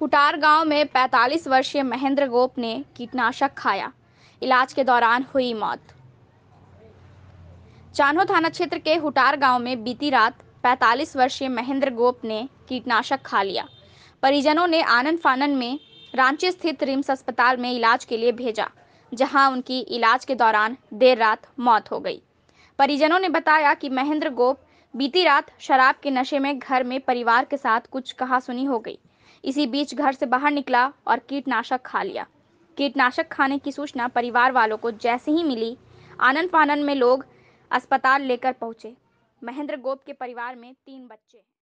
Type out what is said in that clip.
हुटार गांव में 45 वर्षीय महेंद्र गोप ने कीटनाशक खाया इलाज के दौरान हुई मौत चानो थाना क्षेत्र के हुटार गांव में बीती रात 45 वर्षीय महेंद्र गोप ने कीटनाशक खा लिया परिजनों ने आनंद फानन में रांची स्थित रिम्स अस्पताल में इलाज के लिए भेजा जहां उनकी इलाज के दौरान देर रात मौत हो गई परिजनों ने बताया कि महेंद्र गोप बीती रात शराब के नशे में घर में परिवार के साथ कुछ कहा सुनी हो गई इसी बीच घर से बाहर निकला और कीटनाशक खा लिया कीटनाशक खाने की सूचना परिवार वालों को जैसे ही मिली आनंद फानंद में लोग अस्पताल लेकर पहुंचे महेंद्र गोप के परिवार में तीन बच्चे